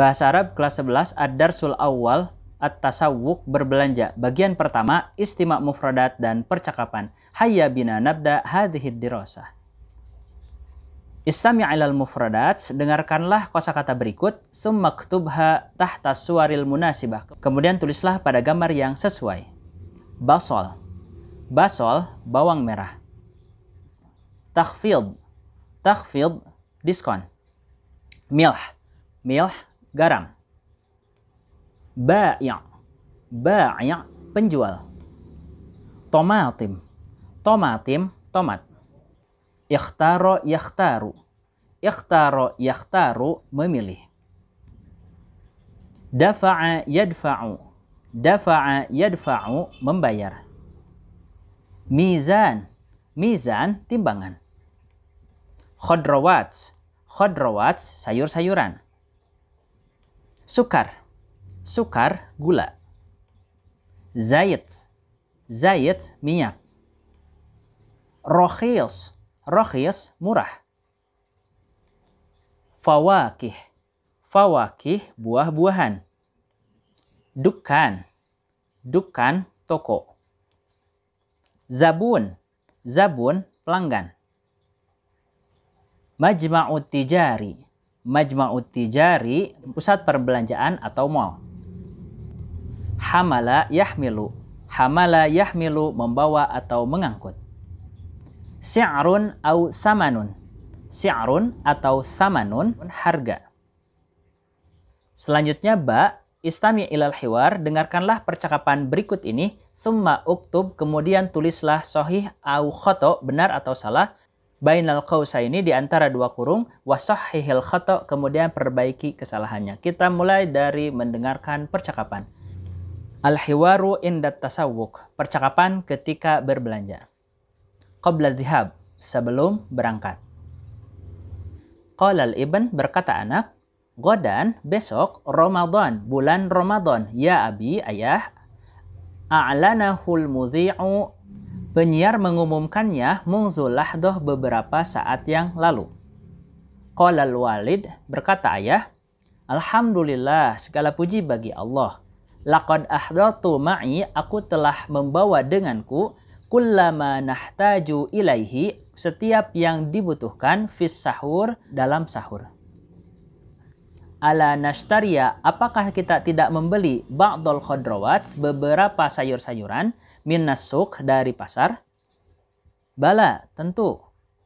Bahasa Arab kelas 11 Ad-Darsul Awal At-Tasawwuk berbelanja. Bagian pertama Istimak Mufradat dan Percakapan. Hayya bina nabda hadhid dirosah. Istami' ilal mufradat, dengarkanlah kosakata berikut, Semak tubha tahta suaril munasibah. Kemudian tulislah pada gambar yang sesuai. Basol. Basol, bawang merah. Takhfid. Takhfid, diskon. Milh. Milh, garam. Ba'ya. Ba'ya penjual. Tomatim tomatim tomat. Ikhtaro yakhtaru ikhtaro yakhtaru memilih. Dafa'a yadfa'u dafa'a yadfa'u membayar. Mizan mizan timbangan. Khodrawats, khodrawats, sayur-sayuran Sukar. Sukar gula. Zayet, zayet minyak. Rokhis. Rokhis murah. Fawakih. Fawakih buah-buahan. Dukan. Dukan toko. Zabun. Zabun pelanggan. Majma'ut tijari majma'u Tijari, pusat perbelanjaan atau mall. Hamala yahmilu, hamala yahmilu membawa atau mengangkut. Si'run au samanun, si'run atau samanun harga. Selanjutnya ba, istami ilal hiwar, dengarkanlah percakapan berikut ini, summa uktub, kemudian tulislah sohih au khoto, benar atau salah, bainal qausa ini di antara dua kurung wasahihil khata kemudian perbaiki kesalahannya. Kita mulai dari mendengarkan percakapan. Al-hiwaru indat tasawuk, percakapan ketika berbelanja. Qabla dhihab, sebelum berangkat. Qala iban ibn berkata anak, Godan besok Ramadan, bulan Ramadan. Ya abi, ayah, a'lanahul mudhi'u Penyiar mengumumkannya mungzulah doh beberapa saat yang lalu. Qolal walid berkata ayah, Alhamdulillah segala puji bagi Allah. Laqad ahdatu ma'i aku telah membawa denganku kullama nahtaju ilaihi setiap yang dibutuhkan fis sahur dalam sahur. Ala nashtaria, apakah kita tidak membeli ba'dol khodrawat beberapa sayur-sayuran Min nasuk dari pasar? Bala, tentu.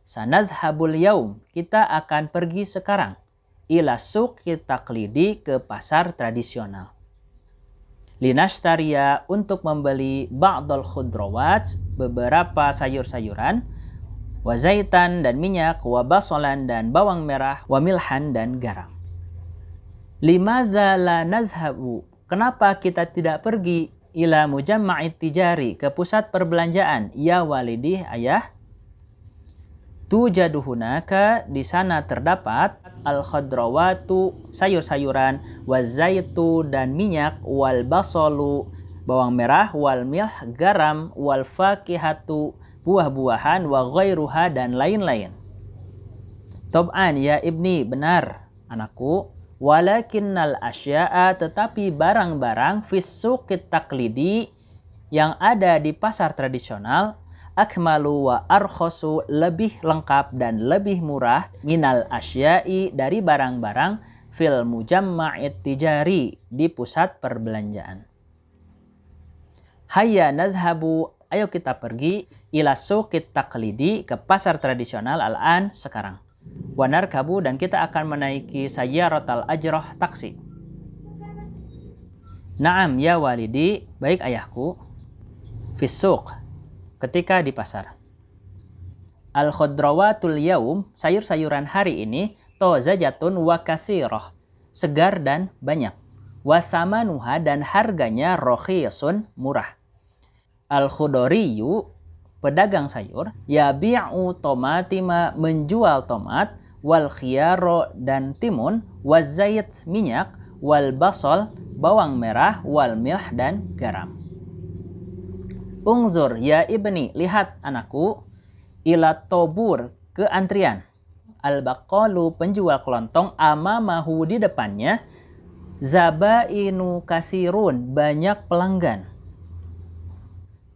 Sanad habul yaum, kita akan pergi sekarang. Ila suk kita kelidi ke pasar tradisional. Linashtaria untuk membeli ba'dol khudrawat, beberapa sayur-sayuran, wazaitan dan minyak, basolan dan bawang merah, wamilhan dan garam. Limadha la nazhabu? Kenapa kita tidak pergi ila mujamma'it tijari ke pusat perbelanjaan ya walidih ayah tujaduhunaka di sana terdapat al khadrawatu sayur-sayuran zaitu dan minyak wal basolu bawang merah wal milh garam wal fakihatu buah-buahan wa ghairuha dan lain-lain Tob'an ya ibni benar anakku Walakinnal asya'a tetapi barang-barang fisukit taklidi yang ada di pasar tradisional akmalu wa arkhosu lebih lengkap dan lebih murah minal asya'i dari barang-barang fil mujamma'it tijari di pusat perbelanjaan. Hayya nadhabu, ayo kita pergi ila sukit taklidi ke pasar tradisional al-an sekarang. Wanar kabu dan kita akan menaiki rotal ajroh taksi. Naam ya walidi, baik ayahku. Fisuk, ketika di pasar. Al khodrawatul yaum, sayur-sayuran hari ini, toza jatun wa kathiroh, segar dan banyak. Wasamanuha dan harganya rohiyasun murah. Al khodoriyu pedagang sayur ya yabi'u tomatima menjual tomat wal khiyaro dan timun wazait minyak wal basol bawang merah wal milh dan garam Ungzur ya ibni lihat anakku ila tobur ke antrian al baqalu penjual kelontong amamahu di depannya zabainu kasirun banyak pelanggan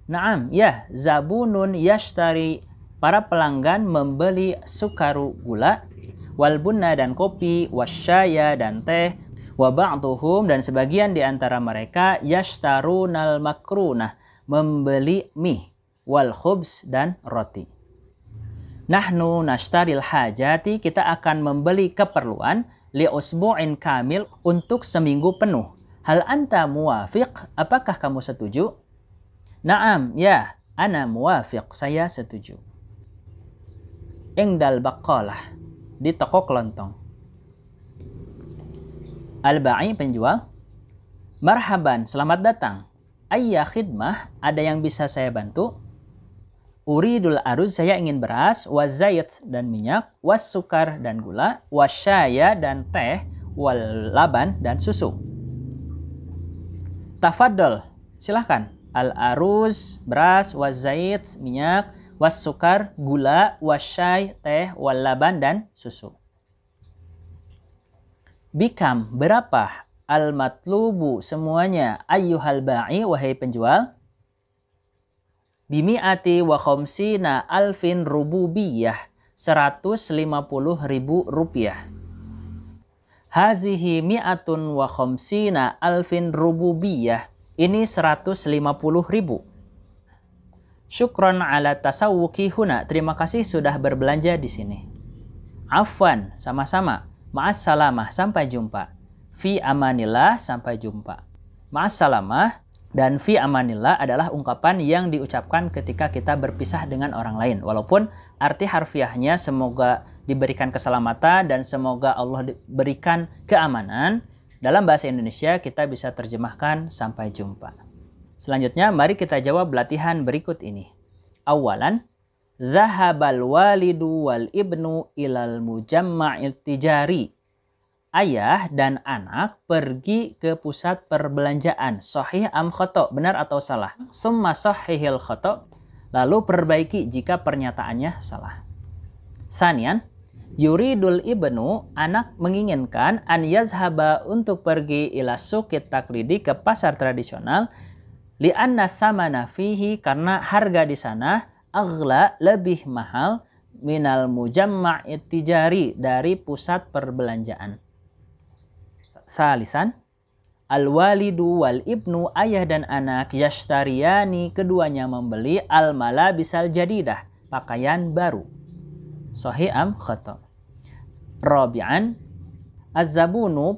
Naam, ya, zabunun yashtari para pelanggan membeli sukaru gula, walbunna dan kopi, wasyaya dan teh, waba'duhum dan sebagian di antara mereka yashtarunal makrunah, membeli mie, wal khubs dan roti. Nahnu nashtaril hajati, kita akan membeli keperluan li usbu'in kamil untuk seminggu penuh. Hal anta muwafiq? Apakah kamu setuju? Naam, ya, ana muwafiq, saya setuju. Engdal bakalah, di toko kelontong. Al-Ba'i penjual, Marhaban, selamat datang. Ayya khidmah, ada yang bisa saya bantu? Uridul aruz, saya ingin beras, wazayat dan minyak, was sukar dan gula, wasyaya dan teh, wal laban dan susu. Tafadol, silahkan al aruz beras wazait minyak was sukar gula syai teh wal laban dan susu bikam berapa al matlubu semuanya ayyuhal ba'i wahai penjual bimiati wa khomsina alfin rububiyah 150 ribu rupiah hazihi mi'atun wa khomsina alfin rububiyah ini 150 ribu. Syukron ala tasawuki huna. Terima kasih sudah berbelanja di sini. Afwan, sama-sama. salamah, sampai jumpa. Fi amanillah, sampai jumpa. salamah dan fi amanillah adalah ungkapan yang diucapkan ketika kita berpisah dengan orang lain. Walaupun arti harfiahnya semoga diberikan keselamatan dan semoga Allah berikan keamanan, dalam bahasa Indonesia kita bisa terjemahkan sampai jumpa. Selanjutnya mari kita jawab latihan berikut ini. Awalan, Zahabal walidu wal ibnu ilal mujamma'il tijari. Ayah dan anak pergi ke pusat perbelanjaan. Sohih am khoto, benar atau salah? Summa sohihil khoto, lalu perbaiki jika pernyataannya salah. Sanian, Yuridul ibnu, anak menginginkan an yazhaba untuk pergi ila sukit taklidi ke pasar tradisional li anna samana fihi karena harga di sana aghla lebih mahal minal mujamma' tijari dari pusat perbelanjaan. Salisan Al-walidu wal ibnu ayah dan anak yashtariyani keduanya membeli al-malabisal jadidah pakaian baru. Sohiam khotob. Azabunu az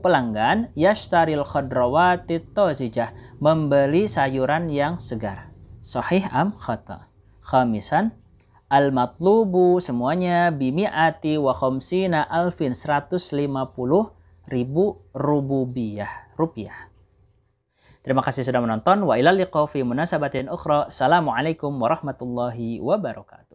pelanggan yashtaril khadrawati tozijah membeli sayuran yang segar. Sahih am khata. Khamisan al matlubu semuanya bimiati wa khomsina alfin 150 ribu rububiyah rupiah. Terima kasih sudah menonton. Wa ilal liqaw fi munasabatin ukhra. Assalamualaikum warahmatullahi wabarakatuh.